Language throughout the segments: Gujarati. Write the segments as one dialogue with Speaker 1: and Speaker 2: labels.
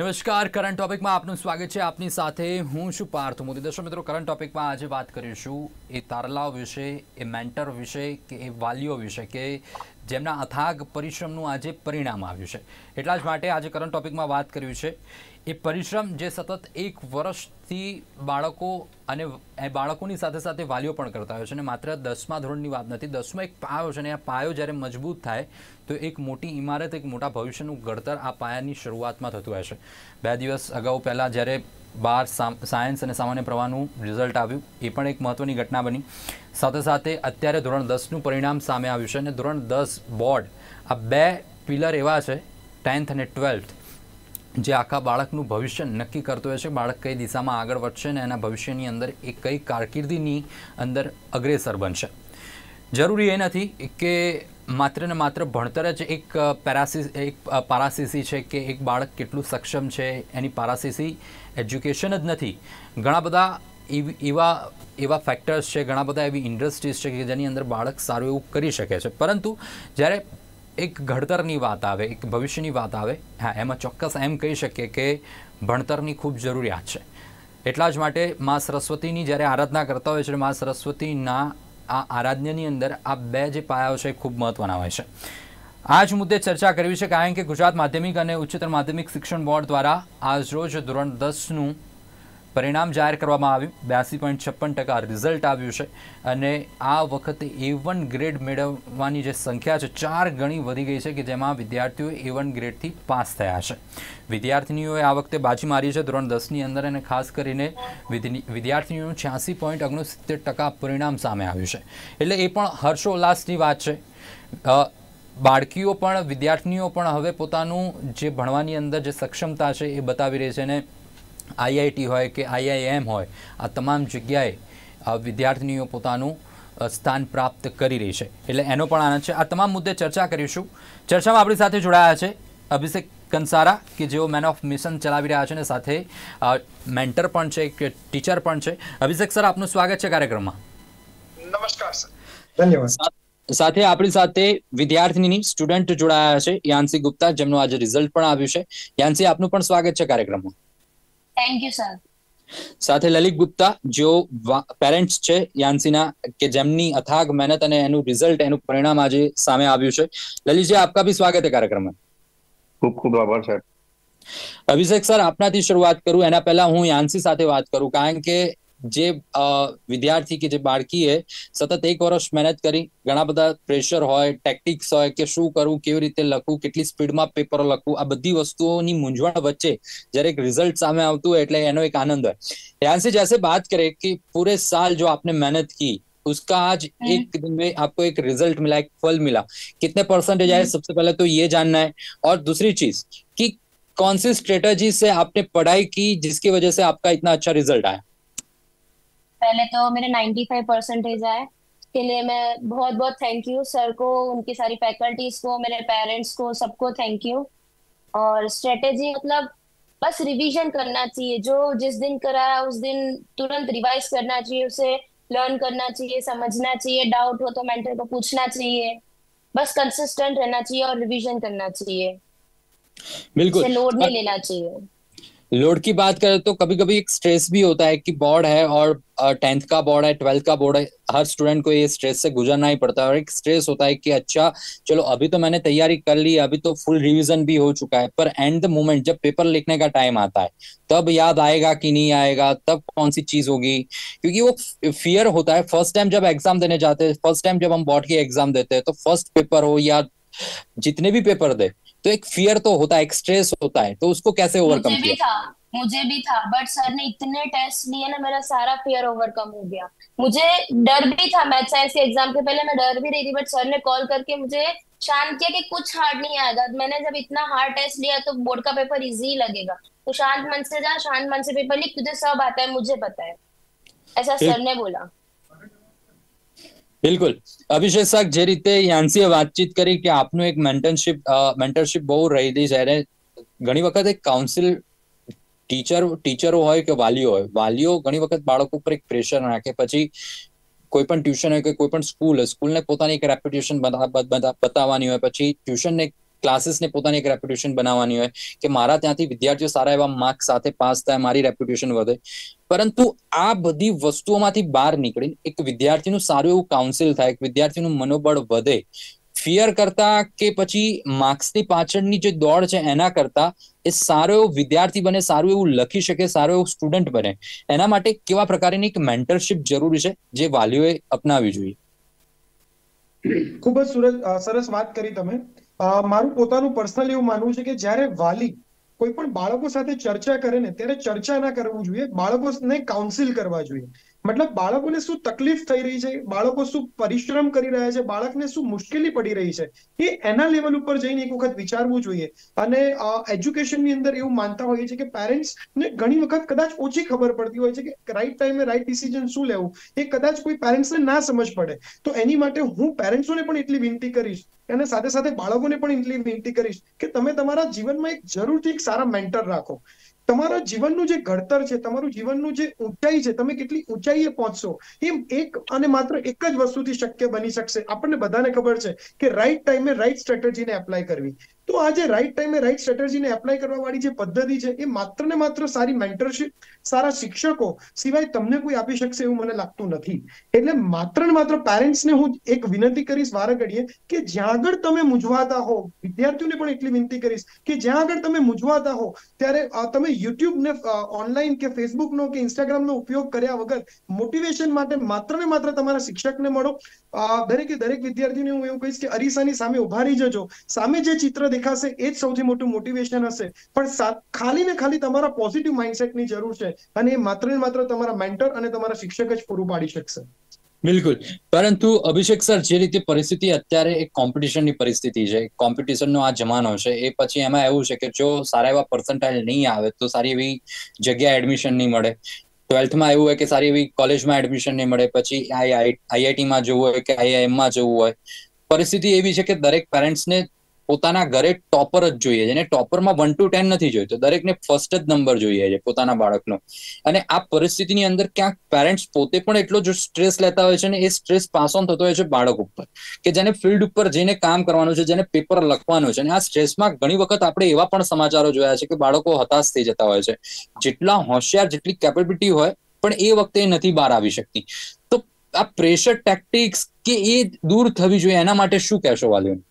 Speaker 1: નમસ્કાર કરંટ ટોપિકમાં આપનું સ્વાગત છે આપની સાથે હું છું પાર્થ મોદી દર્શક મિત્રો કરંટ ટોપિકમાં આજે વાત કરીશું એ તારલાઓ વિશે એ મેન્ટર વિશે કે એ વાલીઓ વિશે કે જેમના અથાગ પરિશ્રમનું આજે પરિણામ આવ્યું છે એટલા જ માટે આજે કરંટ ટોપિકમાં વાત કર્યું છે એ પરિશ્રમ જે સતત એક વર્ષથી બાળકો અને એ બાળકોની સાથે સાથે વાલીઓ પણ કરતા હોય છે અને માત્ર દસમા ધોરણની વાત નથી દસમો એક પાયો છે અને આ પાયો જ્યારે મજબૂત થાય તો એક મોટી ઇમારત એક મોટા ભવિષ્યનું ઘડતર આ પાયાની શરૂઆતમાં થતું હોય છે બે દિવસ અગાઉ પહેલાં જ્યારે બાર સાયન્સ અને સામાન્ય પ્રવાહનું રિઝલ્ટ આવ્યું એ પણ એક મહત્ત્વની ઘટના બની સાથે સાથે અત્યારે ધોરણ દસનું પરિણામ સામે આવ્યું છે અને ધોરણ દસ બોર્ડ આ બે પિલર એવા છે ટેન્થ અને ટ્વેલ્થ જે આખા બાળકનું ભવિષ્ય નક્કી કરતો હોય છે બાળક કઈ દિશામાં આગળ વધશે ને એના ભવિષ્યની અંદર એ કઈ કારકિર્દીની અંદર અગ્રેસર બનશે જરૂરી એ નથી કે માત્ર ને માત્ર ભણતર જ એક પેરાસિસ એક પારાસિસી છે કે એક બાળક કેટલું સક્ષમ છે એની પારાસીસી એજ્યુકેશન જ નથી ઘણા બધા એવા એવા ફેક્ટર્સ છે ઘણા બધા એવી ઇન્ડસ્ટ્રીઝ છે કે જેની અંદર બાળક સારું એવું કરી શકે છે પરંતુ જ્યારે એક ઘડતરની વાત આવે એક ભવિષ્યની વાત આવે હા એમાં ચોક્કસ એમ કહી શકીએ કે ભણતરની ખૂબ જરૂરિયાત છે એટલા જ માટે મા સરસ્વતીની જ્યારે આરાધના કરતા હોય છે મા સરસ્વતીના આ આરાધ્યની અંદર આ બે જે પાયાઓ છે એ ખૂબ મહત્ત્વના હોય છે આ જ મુદ્દે ચર્ચા કરવી છે કારણ કે ગુજરાત માધ્યમિક અને ઉચ્ચતર માધ્યમિક શિક્ષણ બોર્ડ દ્વારા આજરોજ ધોરણ દસનું પરિણામ જાહેર કરવામાં આવ્યું બ્યાસી પોઈન્ટ છપ્પન ટકા રિઝલ્ટ આવ્યું છે અને આ વખતે એ વન ગ્રેડ મેળવવાની જે સંખ્યા છે ચાર ગણી વધી ગઈ છે કે જેમાં વિદ્યાર્થીઓ એ વન ગ્રેડથી પાસ થયા છે વિદ્યાર્થીનીઓએ આ વખતે બાજી મારી છે ધોરણ દસની અંદર અને ખાસ કરીને વિદ્યાર્થીઓનું છ્યાસી પોઈન્ટ ઓગણસિત્તેર ટકા પરિણામ સામે આવ્યું છે એટલે એ પણ હર્ષોલ્લાસની વાત છે બાળકીઓ પણ વિદ્યાર્થીઓ પણ હવે પોતાનું જે ભણવાની અંદર જે સક્ષમતા છે એ બતાવી રહી છે ને આઈઆઈટી હોય કે આઈઆઈએમ હોય આ તમામ જગ્યાએ વિદ્યાર્થીઓ પોતાનું સ્થાન પ્રાપ્ત કરી રહી છે એટલે એનો પણ આનંદ છે આ તમામ મુદ્દે ચર્ચા કરીશું ચર્ચામાં આપણી સાથે જોડાયા છે અભિષેક કંસારા કે જેઓ મેન ઓફ મિશન ચલાવી રહ્યા છે ને સાથે મેન્ટર પણ છે કે ટીચર પણ છે અભિષેક સર આપનું સ્વાગત છે કાર્યક્રમમાં નમસ્કાર સર ધન્યવાદ સાથે આપણી સાથે વિદ્યાર્થીની સ્ટુડન્ટ જોડાયા છે યાન્સી ગુપ્તા જેમનું આજે રિઝલ્ટ પણ આવ્યું છે યાન્સી આપનું પણ સ્વાગત છે કાર્યક્રમમાં થેન્ક યુ સર સાથે લલિત ગુપ્તા જેઓ પેરેન્ટ્સ છે યાન્સીના કે જેમની અથાગ મહેનત અને એનું રિઝલ્ટ એનું પરિણામ આજે સામે આવ્યું છે લલિતજી આપકા ભી સ્વાગત છે કાર્યક્રમમાં
Speaker 2: ખૂબ ખૂબ આભાર સર
Speaker 1: અભિષેક સર આપનાથી શરૂઆત કરું એના પહેલા હું યાન્સી સાથે વાત કરું કારણ કે જે વિદ્યાર્થી કે જે બાળકીએ સતત એક વર્ષ મહેનત કરી ઘણા બધા પ્રેશર હોય ટેક્ટિક્સ હોય કે શું કરવું કેવી રીતે લખવું કેટલી સ્પીડમાં પેપરો લખવું આ બધી વસ્તુઓની મૂંઝવણ વચ્ચે જ્યારે એક રિઝલ્ટ સામે આવતું હોય એટલે એનો એક આનંદ હોય ધ્યાન સે જૈસે બાત કરે કે પૂરે સાલ જો આપને મહેનત की उसका आज एक दिन में आपको एक रिजल्ट मिला एक फल मिला कितने परसेंटेज आए सबसे पहले तो ये जानना है और दूसरी चीज कि कौन सी स्ट्रेटजी से आपने पढ़ाई की जिसकी वजह से आपका इतना अच्छा रिजल्ट आया
Speaker 3: पहले तो मेरे 95 परसेंटेज आए के लिए मैं बहुत बहुत थैंक यू सर को उनकी सारी फैकल्टीज को मेरे पेरेंट्स को सबको थैंक यू और स्ट्रेटेजी मतलब बस रिवीजन करना चाहिए जो जिस दिन कराया उस दिन तुरंत रिवाइज करना चाहिए उसे लर्न करना चाहिए समझना चाहिए डाउट हो तो मेंटर को पूछना चाहिए बस कंसिस्टेंट रहना चाहिए और रिवीजन करना चाहिए
Speaker 1: बिल्कुल लोड नहीं लेना चाहिए लोड की बात करें तो कभी कभी एक स्ट्रेस भी होता है कि बोर्ड है और टेंथ का बोर्ड है ट्वेल्थ का बोर्ड है हर स्टूडेंट को ये स्ट्रेस से गुजरना ही पड़ता है और एक स्ट्रेस होता है कि अच्छा चलो अभी तो मैंने तैयारी कर ली अभी तो फुल रिवीजन भी हो चुका है पर एंड द मोमेंट जब पेपर लिखने का टाइम आता है तब याद आएगा कि नहीं आएगा तब कौन सी चीज होगी क्योंकि वो फियर होता है फर्स्ट टाइम जब एग्जाम देने जाते हैं फर्स्ट टाइम जब हम बोर्ड की एग्जाम देते हैं तो फर्स्ट पेपर हो या जितने भी पेपर दे तो एक फियर तो होता है एक स्ट्रेस होता है तो उसको कैसे ओवरकम किया
Speaker 3: मुझे भी था बट सर ने इतने टेस्ट लिए ना मेरा सारा फियर ओवरकम हो गया मुझे डर भी था मैथ साइंस के एग्जाम के पहले मैं डर भी रही थी बट सर ने कॉल करके मुझे शांत किया कि कुछ हार्ड नहीं आएगा मैंने जब इतना हार्ड टेस्ट लिया तो बोर्ड का पेपर इजी लगेगा तो शांत मन से जा शांत मन से पेपर लिख तुझे सब आता है मुझे पता है ऐसा सर ने बोला
Speaker 1: બિલકુલ અભિષેક સાક જે રીતે યાન્સીએ વાતચીત કરી કે આપનું એક મેન્ટનશીપ મેન્ટરશીપ બહુ રહેલી છે અને ઘણી વખત એક કાઉન્સિલ ટીચર ટીચરો હોય કે વાલીઓ હોય વાલીઓ ઘણી વખત બાળકો ઉપર એક પ્રેશર રાખે પછી કોઈ પણ ટ્યુશન હોય કે કોઈ પણ સ્કૂલ સ્કૂલને પોતાની એક રેપ્યુટેશન બતાવવાની હોય પછી ટ્યુશનને ક્લાસીસને પોતાની એક રેપ્યુટેશન બનાવવાની હોય કે મારા ત્યાંથી વિદ્યાર્થીઓ સારા એવા માર્ક્સ સાથે પાસ થાય મારી રેપ્યુટેશન વધે પરંતુ આ બધી વસ્તુઓમાંથી બહાર નીકળી એક વિદ્યાર્થીનું સારું એવું કાઉન્સિલ થાય એક વિદ્યાર્થીનું મનોબળ વધે ફિયર કરતા કે પછી માર્ક્સ ની પાછળની જે દોડ છે એના કરતા એ સારો એવો વિદ્યાર્થી બને સારું એવું લખી શકે સારો એવો સ્ટુડન્ટ બને એના માટે કેવા પ્રકારની એક મેન્ટરશિપ જરૂરી છે જે વાલીઓએ અપનાવી જોઈએ
Speaker 4: ખૂબ જ સરસ વાત કરી તમે મારું પોતાનું પર્સનલ એવું માનવું છે કે જ્યારે વાલી કોઈ પણ બાળકો સાથે ચર્ચા કરે ને ત્યારે ચર્ચા ના કરવું જોઈએ બાળકોને કાઉન્સિલ કરવા જોઈએ મતલબ બાળકોને શું તકલીફ થઈ રહી છે બાળકો શું પરિશ્રમ કરી રહ્યા છે બાળકને શું મુશ્કેલી પડી રહી છે એ એના લેવલ ઉપર જઈને એક વખત વિચારવું જોઈએ અને એજ્યુકેશનની અંદર એવું માનતા હોઈએ છીએ કે પેરેન્ટ્સને ઘણી વખત કદાચ ઓછી ખબર પડતી હોય છે કે રાઈટ ટાઈમે રાઈટ ડિસિઝન શું લેવું એ કદાચ કોઈ પેરેન્ટ્સને ના સમજ પડે તો એની માટે હું પેરેન્ટ્સોને પણ એટલી વિનંતી કરીશ અને સાથે સાથે બાળકોને પણ એટલી વિનંતી કરીશ કે તમે તમારા જીવનમાં એક જરૂરથી એક સારા મેન્ટર રાખો તમારા જીવનનું જે ઘડતર છે તમારું જીવનનું જે ઊંચાઈ છે તમે કેટલી ઊંચાઈએ પહોંચશો એમ એક અને માત્ર એક જ વસ્તુથી શક્ય બની શકશે આપણને બધાને ખબર છે કે રાઈટ ટાઈમે રાઈટ સ્ટ્રેટેજીને એપ્લાય કરવી તો આજે રાઈટ ટાઈમે રાઈટ સ્ટ્રેટેજીને એપ્લાય કરવા વાળી જે પદ્ધતિ છે એ માત્ર ને માત્ર સારી મેન્ટરશીપ સારા શિક્ષકો સિવાય તમને કોઈ આપી શકશે એવું મને લાગતું નથી એટલે માત્ર ને માત્ર પેરેન્ટ્સને હું એક વિનંતી કરીશ વારે ઘડીએ કે જ્યાં આગળ તમે મૂંઝવાતા હો વિદ્યાર્થીઓને પણ એટલી વિનંતી કરીશ કે જ્યાં આગળ તમે મૂંઝવાતા હો ત્યારે તમે યુટ્યુબને ઓનલાઈન કે ફેસબુકનો કે ઇન્સ્ટાગ્રામનો ઉપયોગ કર્યા વગર મોટિવેશન માટે માત્ર ને માત્ર તમારા શિક્ષકને મળો દરેકે દરેક વિદ્યાર્થીને હું એવું કહીશ કે અરીસાની સામે ઉભા રહી જજો સામે જે ચિત્ર દેખાશે એ જ સૌથી મોટું મોટિવેશન હશે પણ ખાલી ને ખાલી તમારા પોઝિટિવ માઇન્ડસેટની જરૂર છે અને એ માત્ર ને માત્ર તમારા મેન્ટર અને તમારા શિક્ષક જ પૂરું પાડી શકશે
Speaker 1: બિલકુલ પરંતુ અભિષેક સર જે રીતે પરિસ્થિતિ અત્યારે એક કોમ્પિટિશનની પરિસ્થિતિ છે કોમ્પિટિશનનો આ જમાનો છે એ પછી એમાં એવું છે કે જો સારા એવા પર્સન્ટાઇલ નહીં આવે તો સારી એવી જગ્યા એડમિશન નહીં મળે ટ્વેલ્થમાં એવું હોય કે સારી એવી કોલેજમાં એડમિશન નહીં મળે પછી આઈઆઈટીમાં જવું હોય કે આઈઆઈએમમાં જવું હોય પરિસ્થિતિ એવી છે કે દરેક પેરેન્ટ્સને પોતાના ઘરે ટોપર જ જોઈએ છે અને ટોપરમાં વન ટુ ટેન નથી જોઈતો દરેકને ફર્સ્ટ જ નંબર જોઈએ છે પોતાના બાળકનો અને આ પરિસ્થિતિની અંદર ક્યાંક પેરેન્ટ્સ પોતે પણ એટલો જ સ્ટ્રેસ લેતા હોય છે ને એ સ્ટ્રેસ પાસ ઓન થતો હોય છે બાળક ઉપર કે જેને ફિલ્ડ ઉપર જઈને કામ કરવાનું છે જેને પેપર લખવાનું છે અને આ સ્ટ્રેસમાં ઘણી વખત આપણે એવા પણ સમાચારો જોયા છે કે બાળકો હતાશ થઈ જતા હોય છે જેટલા હોશિયાર જેટલી કેપેબિલિટી હોય પણ એ વખતે એ નથી બહાર આવી શકતી તો આ પ્રેશર ટેક્ટિક્સ કે એ દૂર થવી જોઈએ એના માટે શું કહેશો વાલીઓને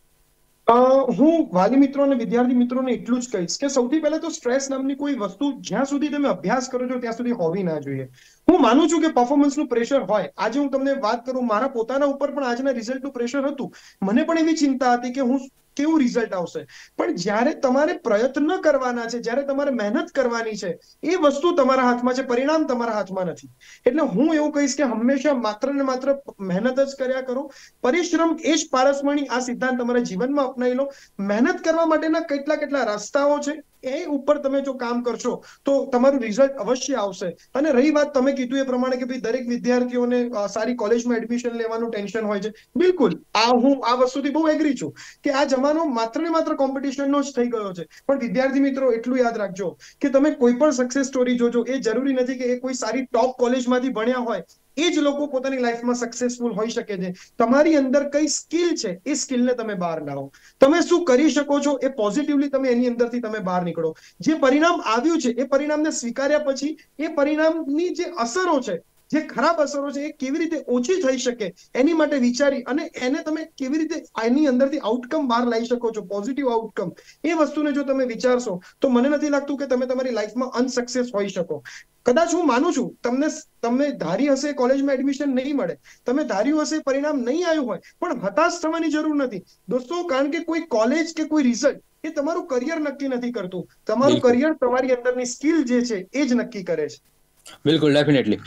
Speaker 4: હું વાલી મિત્રો અને વિદ્યાર્થી મિત્રોને એટલું જ કહીશ કે સૌથી પહેલા તો સ્ટ્રેસ નામની કોઈ વસ્તુ જ્યાં સુધી તમે અભ્યાસ કરો છો ત્યાં સુધી હોવી ના જોઈએ હું માનું છું કે નું પ્રેશર હોય આજે હું તમને વાત કરું મારા પોતાના ઉપર પણ આજના નું પ્રેશર હતું મને પણ એવી ચિંતા હતી કે હું કેવું રિઝલ્ટ આવશે પણ જ્યારે તમારે પ્રયત્ન કરવાના છે જ્યારે તમારે મહેનત કરવાની છે એ વસ્તુ તમારા હાથમાં છે પરિણામ તમારા હાથમાં નથી એટલે હું એવું કહીશ કે હંમેશા માત્ર ને માત્ર મહેનત જ કર્યા કરો પરિશ્રમ એ જ પારસમણી આ સિદ્ધાંત તમારા જીવનમાં અપનાવી લો મહેનત કરવા માટેના કેટલા કેટલા રસ્તાઓ છે એ ઉપર તમે જો કામ કરશો તો તમારું રિઝલ્ટ અવશ્ય આવશે અને રહી વાત તમે કીધું એ પ્રમાણે કે ભાઈ દરેક વિદ્યાર્થીઓને સારી કોલેજમાં એડમિશન લેવાનું ટેન્શન હોય છે બિલકુલ આ હું આ વસ્તુથી બહુ એગ્રી છું કે આ જમાનો માત્ર ને માત્ર કોમ્પિટિશનનો જ થઈ ગયો છે પણ વિદ્યાર્થી મિત્રો એટલું યાદ રાખજો કે તમે કોઈ પણ સક્સેસ સ્ટોરી જોજો એ જરૂરી નથી કે એ કોઈ સારી ટોપ કોલેજમાંથી ભણ્યા હોય એ જ લોકો પોતાની લાઈફમાં સક્સેસફુલ હોઈ શકે છે તમારી અંદર કઈ સ્કિલ છે એ સ્કિલને તમે બહાર લાવો તમે શું કરી શકો છો એ પોઝિટિવલી તમે એની અંદરથી તમે બહાર નીકળો જે પરિણામ આવ્યું છે એ પરિણામને સ્વીકાર્યા પછી એ પરિણામની જે અસરો છે જે ખરાબ અસરો છે એ કેવી રીતે ઓછી થઈ શકે એની માટે વિચારી અને એને તમે કેવી રીતે એની અંદરથી આઉટકમ બહાર લાવી શકો છો પોઝિટિવ આઉટકમ એ વસ્તુને જો તમે વિચારશો તો મને નથી લાગતું કે તમે તમારી લાઈફમાં અનસક્સેસ હોઈ શકો કદાચ હું માનું છું તમને તમને ધારી હશે કોલેજમાં એડમિશન નહીં મળે તમે ધાર્યું હશે પરિણામ નહીં આવ્યું હોય પણ હતાશ થવાની જરૂર નથી દોસ્તો કારણ કે કોઈ કોલેજ કે કોઈ રિઝલ્ટ એ તમારું કરિયર નક્કી નથી કરતું તમારું કરિયર તમારી અંદરની સ્કિલ જે છે એ જ નક્કી કરે છે
Speaker 1: બિલકુલ ડેફિનેટલી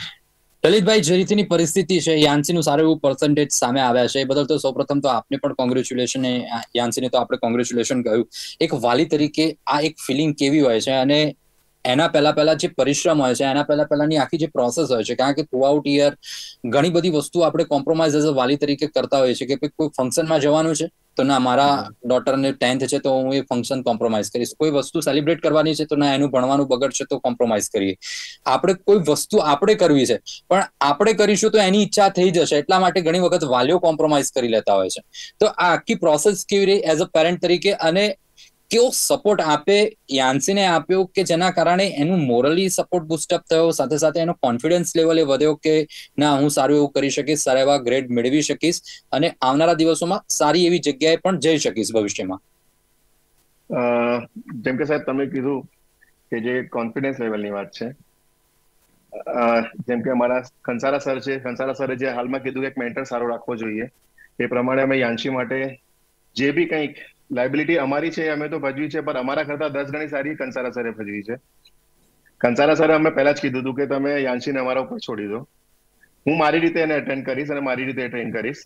Speaker 1: દલિતભાઈ જે રીતની પરિસ્થિતિ છે યાન્સીનું સારું એવું પર્સન્ટેજ સામે આવ્યા છે એ બદલ તો સૌપ્રથમ તો આપને પણ કોંગ્રેચ્યુલેશન યાન્સીને તો આપણે કોંગ્રેચ્યુલેશન કહ્યું એક વાલી તરીકે આ એક ફિલિંગ કેવી હોય છે અને એના પહેલા પહેલા જે પરિશ્રમ હોય છે એના પહેલા પહેલાની આખી જે પ્રોસેસ હોય છે કારણ કે થ્રુ આઉટ યર ઘણી બધી વસ્તુ આપણે કોમ્પ્રોમાઇઝ એઝ અ વાલી તરીકે કરતા હોઈએ છીએ કે કોઈ ફંક્શનમાં જવાનું છે તો ના મારા ડોટરને ટેન્થ છે તો હું એ ફંક્શન કોમ્પ્રોમાઇઝ કરીશ કોઈ વસ્તુ સેલિબ્રેટ કરવાની છે તો ના એનું ભણવાનું બગડ છે તો કોમ્પ્રોમાઇઝ કરીએ આપણે કોઈ વસ્તુ આપણે કરવી છે પણ આપણે કરીશું તો એની ઈચ્છા થઈ જશે એટલા માટે ઘણી વખત વાલીઓ કોમ્પ્રોમાઇઝ કરી લેતા હોય છે તો આ આખી પ્રોસેસ કેવી રહી એઝ અ પેરેન્ટ તરીકે અને કેવો સપોર્ટ આપે યાન્સીને આપ્યો કે જેના કારણે એનું મોરલી સપોર્ટ બુસ્ટઅપ થયો સાથે સાથે એનો કોન્ફિડન્સ લેવલે વધ્યો કે ના હું સારું એવું કરી શકીશ સારા એવા ગ્રેડ મેળવી શકીશ અને આવનારા દિવસોમાં સારી એવી જગ્યાએ પણ જઈ શકીશ ભવિષ્યમાં
Speaker 2: જેમ કે સાહેબ તમે કીધું કે જે કોન્ફિડન્સ લેવલની વાત છે જેમ કે અમારા કંસારા સર છે ખંસારા સરે જે હાલમાં કીધું કે એક મેન્ટર સારો રાખવો જોઈએ એ પ્રમાણે અમે યાંશી માટે જે બી કંઈક લાયબિલિટી અમારી છે અમે તો ભજવી છે પણ અમારા કરતા દસ ગણી સારી કંસારા સરે ભજવી છે કંસારા સરે અમે પહેલા જ કીધું હતું કે તમે યાંશીને અમારા ઉપર છોડી દો હું મારી રીતે એને અટેન્ડ કરીશ અને મારી રીતે ટ્રેન કરીશ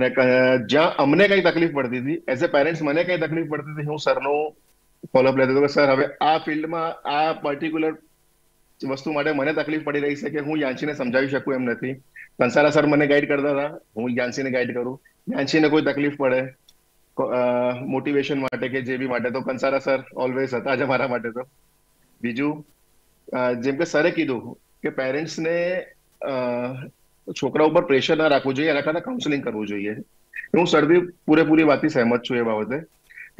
Speaker 2: અને જ્યાં અમને કઈ તકલીફ પડતી હતી એઝ એ પેરેન્ટ્સ મને કઈ તકલીફ પડતી હતી હું સરનો ફોલોઅપ લેતો હતો કે સર હવે આ ફિલ્ડમાં આ પર્ટિક્યુલર વસ્તુ માટે મને તકલીફ પડી રહી છે કે હું યાંશીને સમજાવી શકું એમ નથી કંસારા સર મને ગાઈડ કરતા હતા હું યાન્સીને ગાઈડ કરું યાન્સીને કોઈ તકલીફ પડે મોટિવેશન માટે કે જે બી માટે તો કંસારા સર ઓલવેઝ હતા જ અમારા માટે તો બીજું જેમ કે સરે કીધું કે પેરેન્ટ્સને છોકરા ઉપર પ્રેશર ના રાખવું જોઈએ એના કરતાં કાઉન્સેલિંગ કરવું જોઈએ હું સરથી પૂરેપૂરી વાતથી સહેમત છું એ બાબતે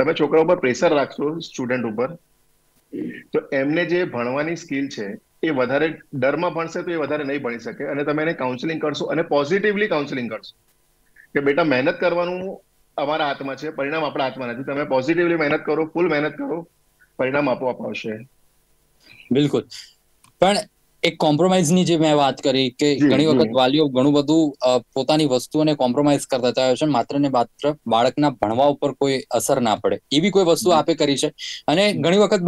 Speaker 2: તમે છોકરા ઉપર પ્રેશર રાખશો સ્ટુડન્ટ ઉપર તો એમને જે ભણવાની સ્કિલ છે એ વધારે ડરમાં ભણશે તો એ વધારે નહીં ભણી શકે અને તમે એને કાઉન્સિલિંગ કરશો અને પોઝિટિવલી કાઉન્સિલિંગ કરશો કે બેટા મહેનત કરવાનું અમારા હાથમાં છે પરિણામ આપણા હાથમાં નથી તમે પોઝિટિવલી મહેનત કરો ફૂલ મહેનત કરો પરિણામ આપોઆપ આવશે
Speaker 1: બિલકુલ પણ એક કોમ્પ્રોમાઇઝની જે મેં વાત કરી કે ઘણી વખત વાલીઓ ઘણું બધું પોતાની વસ્તુઓને કોમ્પ્રોમાઇઝ કરતા થયા છે માત્ર ને માત્ર બાળકના ભણવા ઉપર કોઈ અસર ના પડે એવી કોઈ વસ્તુ આપે કરી છે અને ઘણી વખત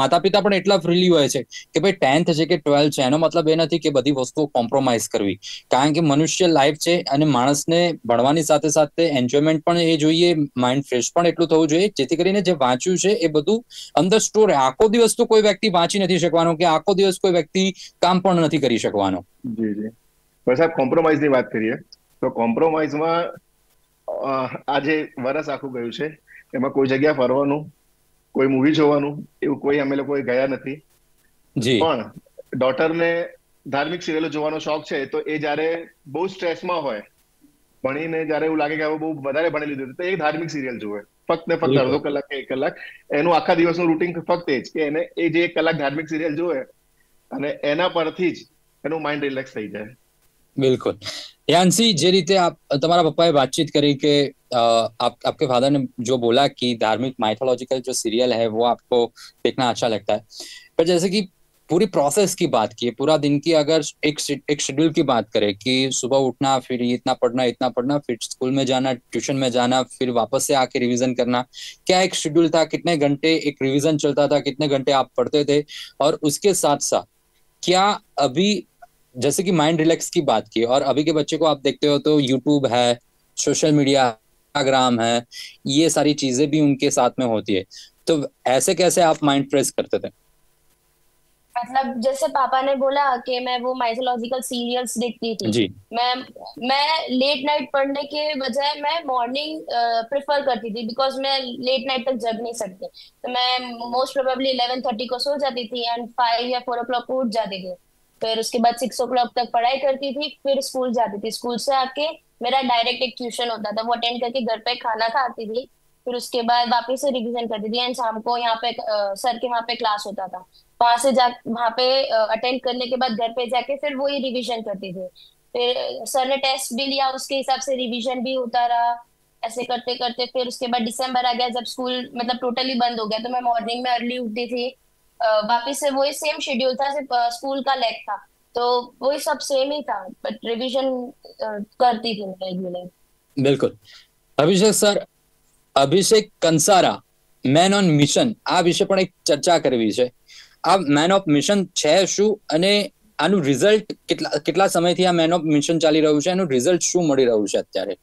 Speaker 1: માતા પિતા પણ એટલા ફ્રીલી હોય છે કે ભાઈ ટેન્થ છે કે ટ્વેલ્થ છે એનો મતલબ એ નથી કે બધી વસ્તુઓ કોમ્પ્રોમાઇઝ કરવી કારણ કે મનુષ્ય લાઈફ છે અને માણસને ભણવાની સાથે સાથે એન્જોયમેન્ટ પણ એ જોઈએ માઇન્ડ ફ્રેશ પણ એટલું થવું જોઈએ જેથી કરીને જે વાંચ્યું છે એ બધું અંદર સ્ટોર આખો દિવસ તો કોઈ વ્યક્તિ વાંચી નથી શકવાનો કે આખો દિવસ કોઈ વ્યક્તિ પછી કામ પણ નથી કરી શકવાનો
Speaker 2: જી જી પણ વાત કરીએ તો કોમ્પ્રોમાઇઝમાં આજે વરસ આખું ગયું છે એમાં કોઈ જગ્યા ફરવાનું કોઈ મૂવી જોવાનું એવું કોઈ અમે લોકો ગયા નથી જી પણ ડોટરને ધાર્મિક સિરિયલો જોવાનો શોખ છે તો એ જ્યારે બહુ સ્ટ્રેસમાં હોય ભણીને જ્યારે એવું લાગે કે હવે બહુ વધારે ભણી લીધું તો એ ધાર્મિક સિરિયલ જોવે ફક્ત ને ફક્ત અડધો કલાક કે એક કલાક એનું આખા દિવસનું રૂટીન ફક્ત એ જ કે એને એ જે એક કલાક ધાર્મિક સિરિયલ જોવે અને એના પરથી જ એનો માઇન્ડ રિલેક્સ થઈ જાય
Speaker 1: બિલકુલ યાનસી જે રીતે આપ તમારા પપ્પાએ વાતચીત કરી કે આપ આપકે ફાધરને જો બોલા કે ધાર્મિક માઇથોલોજિકલ જો સિરિયલ હે વો આપકો પિક્ના અચ્છા લગતા હે બટ જૈસે કી પૂરી પ્રોસેસ કી વાત કી پورا દિન કી અગર એક એક શેડ્યુલ કી વાત કરે કે સુબહ ઉઠના ફિર ઇતના પઢના ઇતના પઢના ફિર સ્કૂલ મે જના ટ્યુશન મે જના ફિર વાપસ સે આકે રિવિઝન કરના ક્યા એક શેડ્યુલ થા કેટને ઘંટે એક રિવિઝન ચલતા થા કેટને ઘંટે આપ પઢતે થે ઓર ઉસકે સાથ સા क्या अभी जैसे कि माइंड रिलैक्स की बात की और अभी के बच्चे को आप देखते हो तो यूट्यूब है सोशल मीडिया इंस्टाग्राम है ये सारी चीजें भी उनके साथ में होती है तो ऐसे कैसे आप माइंड फ्रेश करते थे
Speaker 3: मतलब जैसे पापा ने बोला कि मैं वो माइथोलॉजिकल सीरियल्स देखती थी जी. मैं मैं लेट नाइट पढ़ने के बजाय मैं मॉर्निंग प्रिफर करती थी बिकॉज मैं लेट नाइट तक जग नहीं सकती तो मैं मोस्ट प्रोबेबली इलेवन थर्टी को सो जाती थी and five or four o'clock उठ जाती थी फिर उसके बाद सिक्स ओ क्लॉक तक पढ़ाई करती थी फिर स्कूल जाती थी स्कूल से आके मेरा डायरेक्ट एक ट्यूशन होता था वो अटेंड करके घर पे खाना खाती थी फिर उसके बाद वापस से रिविजन करती थी एंड शाम को यहाँ पे सर के वहाँ पे क्लास होता था वहां से जा वहां पे अटेंड करने के बाद घर पे जाके फिर वो ही रिविजन करते थे फिर सर ने टेस्ट भी लिया उसके हिसाब से रिविजन भी होता रहा ऐसे करते करते फिर उसके बाद दिसंबर आ गया जब स्कूल मतलब टोटली बंद हो गया तो मैं मॉर्निंग में अर्ली उठती थी वापिस से वही सेम शेड्यूल था सिर्फ स्कूल का लैग था तो वही सब सेम ही था बट रिविजन करती थी मैं रेगुलर
Speaker 1: बिल्कुल Abhishek sir Abhishek Kansara man on mission आ विषय पर एक चर्चा કરવી है આ મેન ઓફ મિશન છે શું અને આનું રિઝલ્ટ કેટલા કેટલા સમયથી આ મેન ઓફ મિશન ચાલી રહ્યું છે એનું રિઝલ્ટ શું મળી રહ્યું છે અત્યારે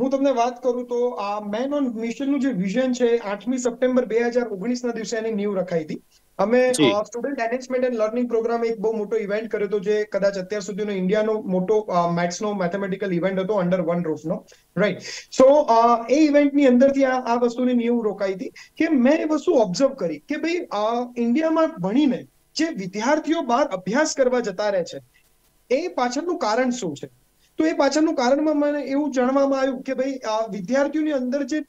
Speaker 4: હું તમને વાત કરું તો આ મેન ઓન મિશનનું જે વિઝન છે આઠમી સપ્ટેમ્બર બે હજાર ઓગણીસ ના દિવસે એની ન્યૂ રખાઈ હતી અમે student enhancement and learning programme એક બહુ મોટો ઇવેન્ટ કર્યો હતો જે કદાચ અત્યાર સુધીનો ઇન્ડિયાનો મોટો મેથ્સનો મેથેમેટિકલ ઇવેન્ટ હતો અંડર વન રૂફનો રાઈટ સો એ ઇવેન્ટની અંદરથી આ આ વસ્તુની નીવ રોકાઈ હતી કે મેં એ વસ્તુ ઓબ્ઝર્વ કરી કે ભાઈ ઇન્ડિયામાં ભણીને જે વિદ્યાર્થીઓ બહાર અભ્યાસ કરવા જતા રહે છે એ પાછળનું કારણ શું છે તો એ પાછળનું કારણમાં મને એવું જાણવામાં આવ્યું કે ભાઈ વિદ્યાર્થીઓની અંદર જે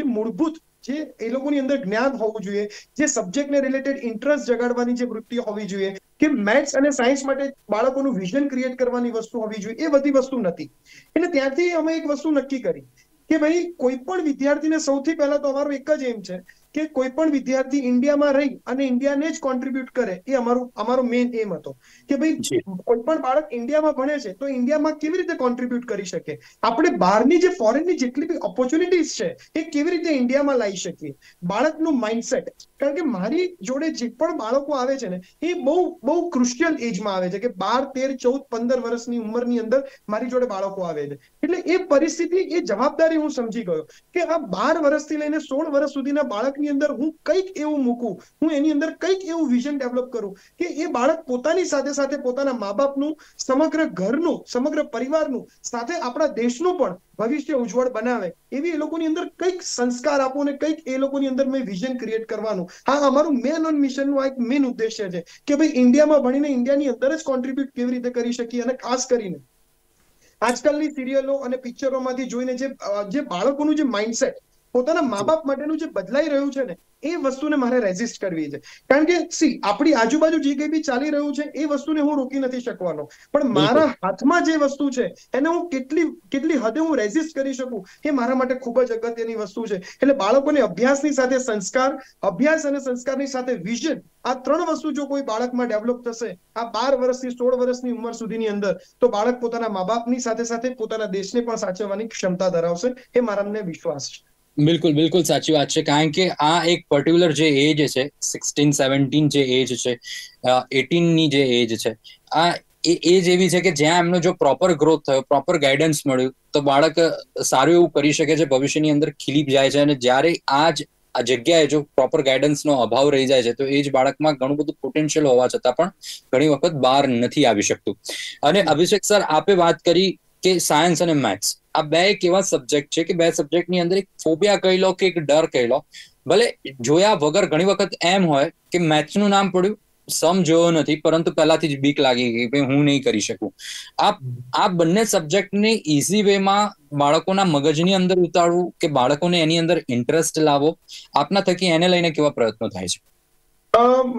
Speaker 4: જે મૂળભૂત જે એ લોકોની અંદર જ્ઞાન હોવું જોઈએ જે સબ્જેક્ટને રિલેટેડ ઇન્ટરેસ્ટ જગાડવાની જે વૃત્તિ હોવી જોઈએ કે મેથ્સ અને સાયન્સ માટે બાળકોનું વિઝન ક્રિએટ કરવાની વસ્તુ હોવી જોઈએ એ બધી વસ્તુ નથી એટલે ત્યાંથી અમે એક વસ્તુ નક્કી કરી કે ભાઈ કોઈ પણ વિદ્યાર્થીને સૌથી પહેલા તો અમારો એક જ એમ છે કે કોઈ પણ વિદ્યાર્થી ઇન્ડિયામાં રહી અને ઇન્ડિયાને જ કોન્ટ્રીબ્યુટ કરે એ અમારું અમારો મેઇન એમ હતો કે ભાઈ કોઈ પણ બાળક ઇન્ડિયામાં ભણે છે તો ઇન્ડિયામાં કેવી રીતે કોન્ટ્રીબ્યુટ કરી શકે આપણે બહારની જે ફોરેનની જેટલી બી ઓપોર્ચ્યુનિટીઝ છે એ કેવી રીતે ઇન્ડિયામાં લાવી શકીએ બાળકનું માઇન્ડસેટ કારણ કે મારી જોડે જે પણ બાળકો આવે છે ને એ બહુ બહુ ક્રુશિયલ એજમાં આવે છે કે બાર તેર ચૌદ પંદર વર્ષની ઉંમરની અંદર મારી જોડે બાળકો આવે છે એટલે એ પરિસ્થિતિ એ જવાબદારી હું સમજી ગયો કે આ બાર વર્ષથી લઈને સોળ વર્ષ સુધીના બાળકની અંદર હું કંઈક એવું મૂકું હું એની અંદર કંઈક એવું વિઝન ડેવલપ કરું કે એ બાળક પોતાની સાથે સાથે પોતાના મા બાપનું સમગ્ર ઘરનું સમગ્ર પરિવારનું સાથે આપણા દેશનું પણ ભવિષ્ય ઉજ્જવળ બનાવે એવી એ લોકોની અંદર કંઈક સંસ્કાર આપો ને કંઈક એ લોકોની અંદર મેં વિઝન ક્રિએટ કરવાનું હા અમારું મેન ઓન મિશનનું આ એક મેન ઉદ્દેશ્ય છે કે ભાઈ ઇન્ડિયામાં ભણીને ઇન્ડિયાની અંદર જ કોન્ટ્રીબ્યુટ કેવી રીતે કરી શકીએ અને ખાસ કરીને આજકાલની સિરિયલો અને પિક્ચરોમાંથી જોઈને જે જે બાળકોનું જે માઇન્ડસેટ પોતાના મા બાપ માટેનું જે બદલાઈ રહ્યું છે ને એ વસ્તુને મારે રેઝિસ્ટ કરવી છે કારણ કે સી આપણી આજુબાજુ જે કંઈ બી ચાલી રહ્યું છે એ વસ્તુને હું રોકી નથી શકવાનો પણ મારા હાથમાં જે વસ્તુ છે એને હું કેટલી કેટલી હદે હું રેઝિસ્ટ કરી શકું એ મારા માટે ખૂબ જ અગત્યની વસ્તુ છે એટલે બાળકોને અભ્યાસની સાથે સંસ્કાર અભ્યાસ અને સંસ્કારની સાથે વિઝન આ ત્રણ વસ્તુ જો કોઈ બાળકમાં ડેવલપ થશે આ બાર વર્ષથી સોળ વર્ષની ઉંમર સુધીની અંદર તો બાળક પોતાના મા બાપની સાથે સાથે પોતાના દેશને પણ સાચવવાની ક્ષમતા ધરાવશે એ મારા મને વિશ્વાસ છે
Speaker 1: બિલકુલ બિલકુલ સાચી વાત છે કારણ કે આ એક પર્ટિક્યુલર જે એજ છે સિક્સટીન સેવન્ટીન જે એજ છે એટીનની જે એજ છે આ એજ એવી છે કે જ્યાં એમનો જો પ્રોપર ગ્રોથ થયો પ્રોપર ગાઈડન્સ મળ્યું તો બાળક સારું એવું કરી શકે છે ભવિષ્યની અંદર ખીલી જાય છે અને જ્યારે આ જ આ જગ્યાએ જો પ્રોપર ગાઈડન્સનો અભાવ રહી જાય છે તો એ જ બાળકમાં ઘણું બધું પોટેન્શિયલ હોવા છતાં પણ ઘણી વખત બહાર નથી આવી શકતું અને અભિષેક સર આપે વાત કરી કે સાયન્સ અને મેથ્સ આ બે એક સબ્જેક્ટ છે કે બે સબ્જેક્ટ ની અંદર એક ફોબિયા કહી લો કે એક ડર કહી લો ભલે જોયા વગર ઘણી વખત એમ હોય કે મેથ્સ નું નામ પડ્યું સમ જોયો નથી પરંતુ પહેલાથી જ બીક લાગી ગઈ કે હું નહીં કરી શકું આ આ બંને સબ્જેક્ટને ઇઝી વેમાં બાળકોના મગજની અંદર ઉતારવું કે બાળકોને એની અંદર ઇન્ટરેસ્ટ લાવો આપના થકી એને લઈને કેવા પ્રયત્નો થાય છે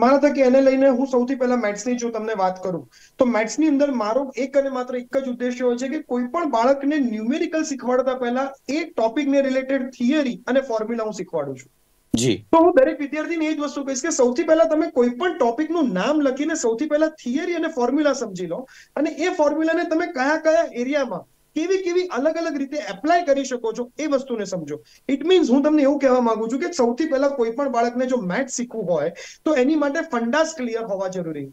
Speaker 4: મારા તકે એને લઈને હું સૌથી પહેલા મેથ્સની જો તમને વાત કરું તો મેથ્સની અંદર મારો એક અને માત્ર એક જ ઉદ્દેશ્ય હોય છે કે કોઈ પણ બાળકને ન્યુમેરિકલ શીખવાડતા પહેલા એ ટોપિકને રિલેટેડ થિયરી અને ફોર્મ્યુલા હું શીખવાડું છું જી તો હું દરેક વિદ્યાર્થીને એ જ વસ્તુ કહીશ કે સૌથી પહેલા તમે કોઈ પણ ટોપિકનું નામ લખીને સૌથી પહેલા થિયરી અને ફોર્મ્યુલા સમજી લો અને એ ફોર્મ્યુલાને તમે કયા કયા એરિયામાં કેવી કેવી અલગ અલગ રીતે એપ્લાય કરી શકો છો એ વસ્તુને સમજો ઇટ મીન્સ હું તમને એવું કહેવા માંગુ છું કે સૌથી પહેલા કોઈ પણ બાળકને જો મેથ શીખવું હોય તો એની માટે ફંડાસ ક્લિયર હોવા જરૂરી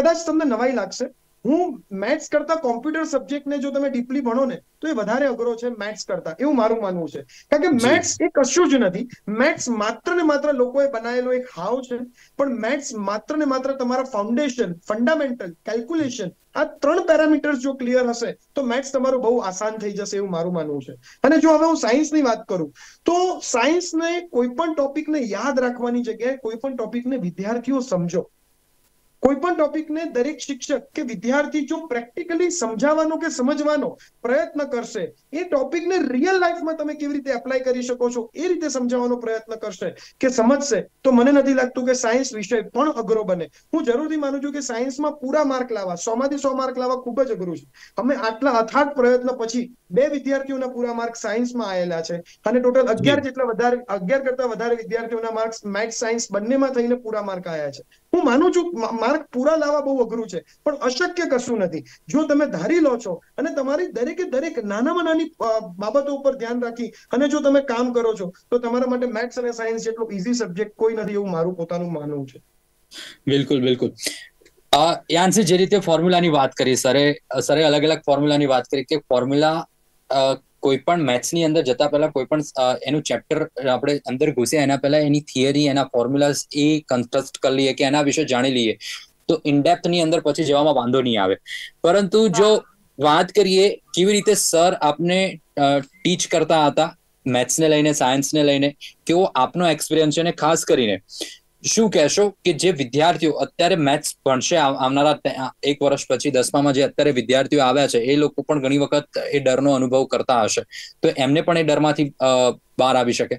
Speaker 4: કદાચ તમને નવાઈ લાગશે હું મેથ્સ કરતા કોમ્પ્યુટર સબ્જેક્ટને જો તમે ડીપલી ભણો ને તો એ વધારે અઘરો છે મેથ્સ કરતા એવું મારું માનવું છે કારણ કે મેથ્સ એ કશું જ નથી મેથ્સ માત્ર ને માત્ર લોકોએ બનાવેલો એક હાવ છે પણ મેથ્સ માત્ર ને માત્ર તમારા ફાઉન્ડેશન ફંડામેન્ટલ કેલ્ક્યુલેશન આ ત્રણ પેરામીટર્સ જો ક્લિયર હશે તો મેથ્સ તમારું બહુ આસાન થઈ જશે એવું મારું માનવું છે અને જો હવે હું સાયન્સની વાત કરું તો સાયન્સને કોઈ પણ ટોપિકને યાદ રાખવાની જગ્યાએ કોઈ પણ ટોપિકને વિદ્યાર્થીઓ સમજો કોઈ પણ ટોપિક ને દરેક શિક્ષક કે વિદ્યાર્થી જો પ્રેક્ટિકલી સમજાવવાનો કે સમજવાનો પ્રયત્ન કરશે એ ટોપિક ને રિયલ લાઈફમાં તમે કેવી રીતે એપ્લાય કરી શકો છો એ રીતે સમજાવવાનો પ્રયત્ન કરશે કે સમજશે તો મને નથી લાગતું કે સાયન્સ વિષય પણ અઘરો બને હું જરૂરથી માનું છું કે સાયન્સમાં પૂરા માર્ક લાવવા સો માંથી સો માર્ક લાવવા ખૂબ જ અઘરું છે અમે આટલા અથાગ પ્રયત્ન પછી બે વિદ્યાર્થીઓના પૂરા માર્ક સાયન્સમાં આવેલા છે અને ટોટલ અગિયાર જેટલા વધારે અગિયાર કરતા વધારે વિદ્યાર્થીઓના માર્ક્સ મેથ્સ સાયન્સ બંનેમાં થઈને પૂરા માર્ક આવ્યા છે હું માનું છું માર્ગ પૂરા લાવવા બહુ અઘરું છે પણ અશક્ય કશું નથી જો તમે ધારી લો છો અને તમારી દરેકે દરેક નાનામાં નાની બાબતો ઉપર ધ્યાન રાખી અને જો તમે કામ કરો છો તો તમારા માટે મેથ્સ અને સાયન્સ જેટલો ઈઝી સબ્જેક્ટ કોઈ નથી એવું મારું પોતાનું માનવું છે
Speaker 1: બિલકુલ બિલકુલ યાનસી જે રીતે ફોર્મ્યુલાની વાત કરી સરે સરે અલગ અલગ ફોર્મ્યુલાની વાત કરી કે ફોર્મ્યુલા કોઈ પણ મેથ્સની અંદર જતા પહેલા કોઈ પણ એનું ચેપ્ટર આપણે અંદર ઘૂસીએ એના પહેલા એની થિયરી એના ફોર્મ્યુલાસ એ કન્સ્ટ્રક્ટ કરી લઈએ કે એના વિશે જાણી લઈએ તો ની અંદર પછી જવામાં વાંધો નહીં આવે પરંતુ જો વાત કરીએ કેવી રીતે સર આપને ટીચ કરતા હતા મેથ્સને લઈને સાયન્સને લઈને કેવો આપનો એક્સપિરિયન્સ છે ને ખાસ કરીને શું કહેશો કે જે વિદ્યાર્થીઓ અત્યારે મેથ્સ ભણશે આવનારા એક વર્ષ પછી દસમામાં જે અત્યારે વિદ્યાર્થીઓ આવ્યા છે એ લોકો પણ ઘણી વખત એ ડરનો અનુભવ કરતા હશે તો એમને પણ એ ડરમાંથી બહાર
Speaker 3: આવી શકે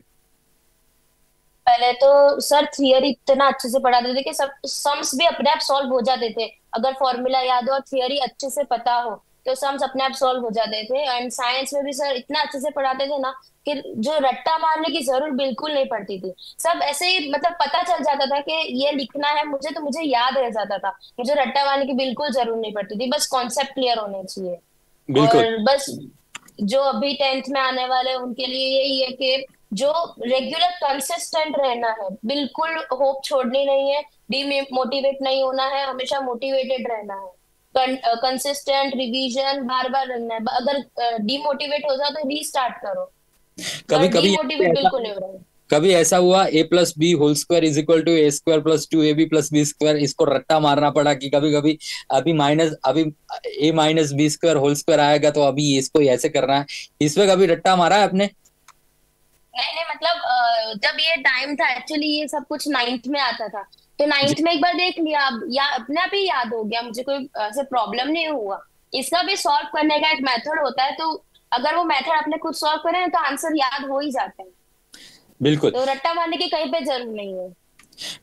Speaker 3: पहले तो सर थियरी इतना अच्छे से पढ़ाते थे कि सब सम्स भी अपने आप सॉल्व हो जाते थे अगर फॉर्मूला याद हो और थियरी अच्छे से पता हो तो सम्स अपने आप सॉल्व हो जाते थे एंड साइंस में भी सर इतना अच्छे से पढ़ाते थे ना कि जो रट्टा मारने की जरूरत बिल्कुल नहीं पड़ती थी सब ऐसे ही मतलब पता चल जाता था कि ये लिखना है मुझे तो मुझे याद रह जाता था मुझे रट्टा मारने की बिल्कुल जरूरत नहीं पड़ती थी बस कॉन्सेप्ट क्लियर होने चाहिए और बस जो अभी टेंथ में आने वाले उनके लिए यही है कि जो रेगुलर कंसिस्टेंट रहना है बिल्कुल होप छोड़नी नहीं है डीमोटिवेट नहीं होना है हमेशा मोटिवेटेड रहना है कंसिस्टेंट रिवीजन uh, बार बार रखना है अगर डिमोटिवेट uh, हो जाओ तो रीस्टार्ट करो कभी कभी बिल्कुल नहीं हो रहा है
Speaker 1: कभी ऐसा हुआ a plus b whole square is equal to a square plus two a b plus b square इसको रट्टा मारना पड़ा कि कभी कभी अभी माइनस अभी a minus b square whole square आएगा तो अभी इसको ऐसे करना है इस इसमें कभी रट्टा मारा है आपने
Speaker 3: नहीं नहीं मतलब uh, जब ये टाइम था एक्चुअली ये सब कुछ नाइन्थ में आता था तो नाइन्थ में एक बार देख लिया अब या अपने आप ही याद हो गया मुझे कोई ऐसे प्रॉब्लम नहीं हुआ इसका भी सॉल्व करने का एक मेथड होता है तो अगर वो मेथड अपने खुद सॉल्व करें तो आंसर याद हो ही जाते हैं बिल्कुल तो रट्टा मारने की कहीं पे जरूर नहीं है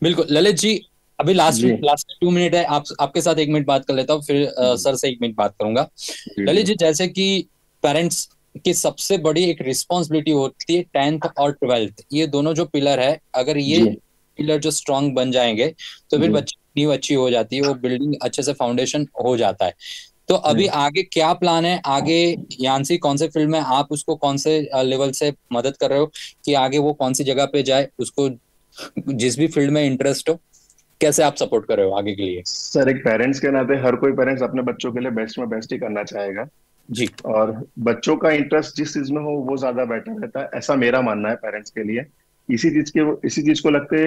Speaker 1: बिल्कुल ललित जी अभी लास्ट लास्ट टू मिनट है आप आपके साथ एक मिनट बात कर लेता हूँ फिर आ, सर से एक मिनट बात करूंगा ललित जी जैसे कि पेरेंट्स की सबसे बड़ी एक रिस्पॉन्सिबिलिटी होती है टेंथ और ट्वेल्थ ये दोनों जो पिलर है अगर ये पिलर जो स्ट्रांग बन जाएंगे तो फिर बच्चे नींव अच्छी हो जाती है वो बिल्डिंग अच्छे से फाउंडेशन हो जाता है तो अभी आगे क्या प्लान है आगे यानसी कौन से फील्ड में आप उसको कौन से लेवल से मदद कर रहे हो कि आगे वो कौन सी जगह पे जाए उसको जिस भी फील्ड में इंटरेस्ट हो कैसे आप
Speaker 2: सपोर्ट कर रहे हो आगे के लिए सर एक पेरेंट्स के नाते हर कोई पेरेंट्स अपने बच्चों के लिए बेस्ट में बेस्ट ही करना चाहेगा जी और बच्चों का इंटरेस्ट जिस चीज में हो वो ज्यादा बेटर रहता है ऐसा मेरा मानना है पेरेंट्स के लिए इसी चीज के इसी चीज को लगते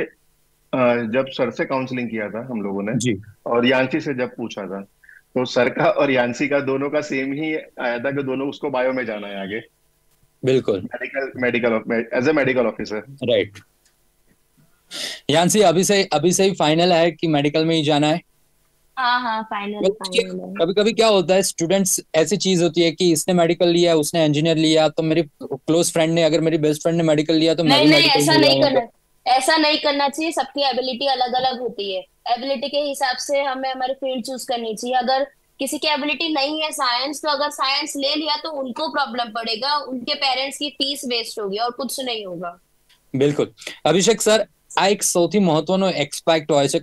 Speaker 2: जब सर से काउंसलिंग किया था हम लोगों ने जी। और यांसी से जब पूछा था तो सर का और यांसी का दोनों का सेम ही आया था कि दोनों उसको बायो में जाना है आगे बिल्कुल medical medical as a medical officer right
Speaker 1: यांसी अभी से अभी से ही फाइनल है कि मेडिकल में ही जाना है
Speaker 3: हाँ, हाँ, कभी
Speaker 1: कभी क्या होता है स्टूडेंट्स ऐसी चीज होती है कि इसने मेडिकल लिया उसने इंजीनियर लिया तो मेरी क्लोज फ्रेंड ने अगर मेरी बेस्ट फ्रेंड ने मेडिकल लिया तो नहीं, मैं नहीं, ऐसा नहीं करना
Speaker 3: ऐसा नहीं करना चाहिए सबकी एबिलिटी अलग अलग होती है एबिलिटी के हिसाब से हमें हमारी फील्ड चूज करनी चाहिए अगर किसी की एबिलिटी नहीं है साइंस तो अगर साइंस ले लिया तो उनको प्रॉब्लम पड़ेगा उनके पेरेंट्स की फीस वेस्ट होगी और कुछ नहीं होगा
Speaker 1: बिल्कुल अभिषेक सर आ एक सौ महत्व एक्सपेक्ट हो છે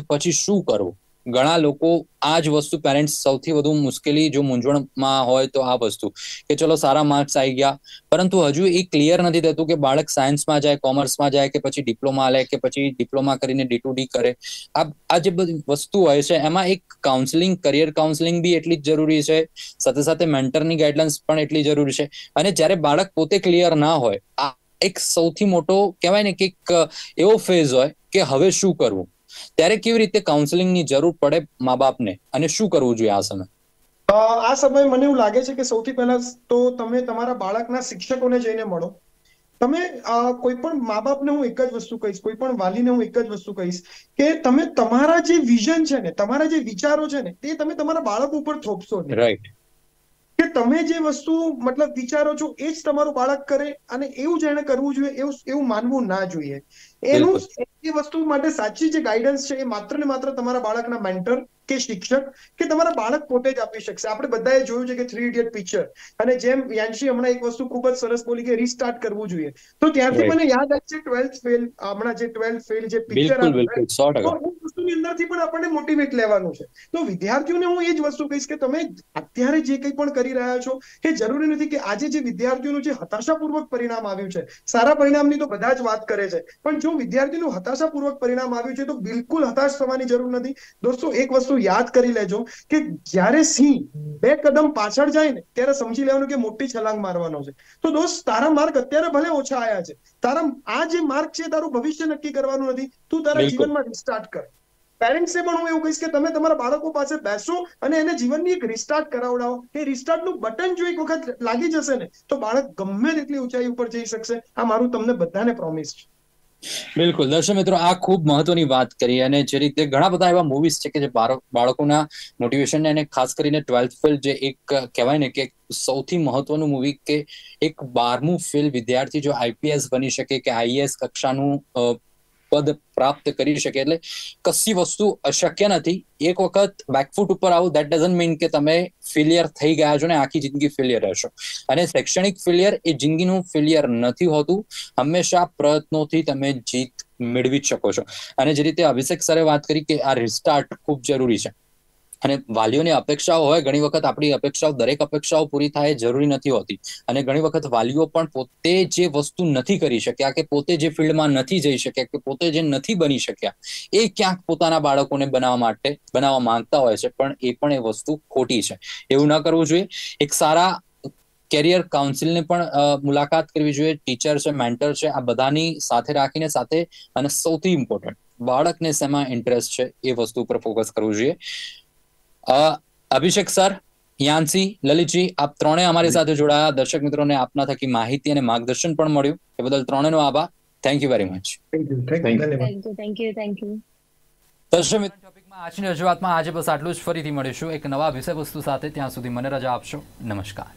Speaker 1: पी शू करो ઘણા લોકો આ જ વસ્તુ પેરેન્ટ્સ સૌથી વધુ મુશ્કેલી જો મૂંઝવણમાં હોય તો આ વસ્તુ કે ચલો સારા માર્ક્સ આવી ગયા પરંતુ હજુ એ ક્લિયર નથી થતું કે બાળક સાયન્સમાં જાય કોમર્સમાં જાય કે પછી ડિપ્લોમા લે કે પછી ડિપ્લોમા કરીને ડી ટુ ડી કરે આ આ જે બધી વસ્તુ હોય છે એમાં એક કાઉન્સેલિંગ કરિયર કાઉન્સેલિંગ બી એટલી જ જરૂરી છે સાથે સાથે મેન્ટરની ગાઈડલાઇન્સ પણ એટલી જરૂરી છે અને જ્યારે બાળક પોતે ક્લિયર ના હોય આ એક સૌથી મોટો કહેવાય ને કે એવો ફેઝ હોય કે હવે શું કરવું ત્યારે કેવી રીતે કાઉન્સેલિંગની જરૂર પડે મા બાપને અને શું કરવું જોઈએ આ સમય
Speaker 4: આ સમય મને એવું લાગે છે કે સૌથી પહેલા તો તમે તમારા બાળકના શિક્ષકોને જઈને મળો તમે કોઈ પણ મા બાપને હું એક જ વસ્તુ કહીશ કોઈ પણ વાલીને હું એક જ વસ્તુ કહીશ કે તમે તમારા જે વિઝન છે ને તમારા જે વિચારો છે ને તે તમે તમારા બાળક ઉપર થોપશો રાઈટ કે તમે જે વસ્તુ મતલબ વિચારો છો એ જ તમારું બાળક કરે અને એવું જ એને કરવું જોઈએ એવું એવું માનવું ના જોઈએ એનું એ વસ્તુ માટે સાચી જે ગાઈડન્સ છે એ માત્ર ને માત્ર તમારા બાળકના મેન્ટર કે શિક્ષક કે તમારા બાળક પોતે જ આપી શકશે આપણે બધાએ જોયું છે કે થ્રી ઇડિયટ પિક્ચર અને જેમ યાંશી હમણાં એક વસ્તુ ખૂબ જ સરસ બોલી કે રીસ્ટાર્ટ કરવું જોઈએ તો ત્યાંથી મને યાદ આવે છે ટ્વેલ્થ ફેલ હમણાં જે ટ્વેલ્થ ફેલ જે પિક્ચર ની અંદરથી પણ આપણને મોટિવેટ લેવાનું છે તો વિદ્યાર્થીઓને હું એ જ વસ્તુ કહીશ કે તમે અત્યારે જે કંઈ પણ કરી રહ્યા છો એ જરૂરી નથી કે આજે જે વિદ્યાર્થીઓનું જે હતાશાપૂર્વક પરિણામ આવ્યું છે સારા પરિણામની તો બધા જ વાત કરે છે પણ જો વિદ્યાર્થીનું હતાશાપૂર્વક પરિણામ આવ્યું છે તો બિલકુલ હતાશ થવાની જરૂર નથી દોસ્તો એક વસ્તુ યાદ કરી લેજો કે જ્યારે સિંહ બે કદમ પાછળ જાય ને ત્યારે સમજી લેવાનું કે મોટી છલાંગ મારવાનો છે તો દોસ્ત તારા માર્ક અત્યારે ભલે ઓછા આવ્યા છે તારા આ જે માર્ક છે તારું ભવિષ્ય નક્કી કરવાનું નથી તું તારા જીવનમાં રિસ્ટાર્ટ કર પેરેન્ટ્સે પણ હું એવું કહીશ કે તમે તમારા બાળકો પાસે બેસો અને એને જીવનની એક રિસ્ટાર્ટ કરાવડાવો એ રિસ્ટાર્ટનું બટન જો એક વખત લાગી જશે ને તો બાળક ગમે તેટલી ઊંચાઈ ઉપર જઈ શકશે આ મારું તમને બધાને પ્રોમિસ છે
Speaker 1: બિલકુલ દર્શક મિત્રો આ ખૂબ મહત્વની વાત કરી અને જે રીતે ઘણા બધા એવા મૂવીઝ છે કે જે બાળકોના મોટિવેશન અને ખાસ કરીને ટ્વેલ્થ ફેલ જે એક કહેવાય ને કે સૌથી મહત્વનું મૂવી કે એક બારમું ફેલ વિદ્યાર્થી જો આઈપીએસ બની શકે કે આઈએએસ e કક્ષાનું પદ પ્રાપ્ત કરી શકે એટલે કશી વસ્તુ અશક્ય નથી એક વખત બેકફૂટ ઉપર આવો દેટ ડઝન મીન કે તમે ફેલિયર થઈ ગયા છો ને આખી જિંદગી ફેલિયર રહેશો અને શૈક્ષણિક ફેલિયર એ જિંદગીનું ફેલિયર નથી હોતું હંમેશા પ્રયત્નોથી તમે જીત મેળવી જ શકો છો અને જે રીતે અભિષેક સરે વાત કરી કે આ રિસ્ટાર્ટ ખૂબ જરૂરી છે અને વાલીઓની અપેક્ષાઓ હોય ઘણી વખત આપણી અપેક્ષાઓ દરેક અપેક્ષાઓ પૂરી થાય જરૂરી નથી હોતી અને ઘણી વખત વાલીઓ પણ પોતે જે વસ્તુ નથી કરી શક્યા કે પોતે જે ફિલ્ડમાં નથી જઈ શક્યા કે પોતે જે નથી બની શક્યા એ ક્યાંક પોતાના બાળકોને બનાવવા માટે બનાવવા માંગતા હોય છે પણ એ પણ એ વસ્તુ ખોટી છે એવું ન કરવું જોઈએ એક સારા કેરિયર કાઉન્સિલની પણ મુલાકાત કરવી જોઈએ ટીચર છે મેન્ટર છે આ બધાની સાથે રાખીને સાથે અને સૌથી ઇમ્પોર્ટન્ટ બાળકને શેમાં ઇન્ટરેસ્ટ છે એ વસ્તુ ઉપર ફોકસ કરવું જોઈએ અભિષેક સર યાંસી લલિતજી આપ ત્રણે અમારી સાથે જોડાયા દર્શક મિત્રોને આપના થકી માહિતી અને માર્ગદર્શન પણ મળ્યું એ બદલ ત્રણેનો આભાર thank you very much
Speaker 3: thank you thank you
Speaker 1: દર્શક મિત્રો ટોપિકમાં આજની રજૂઆતમાં આજે બસ આટલું જ ફરીથી મળીશું એક નવા વિષય વસ્તુ સાથે ત્યાં સુધી મને રજા આપશો નમસ્કાર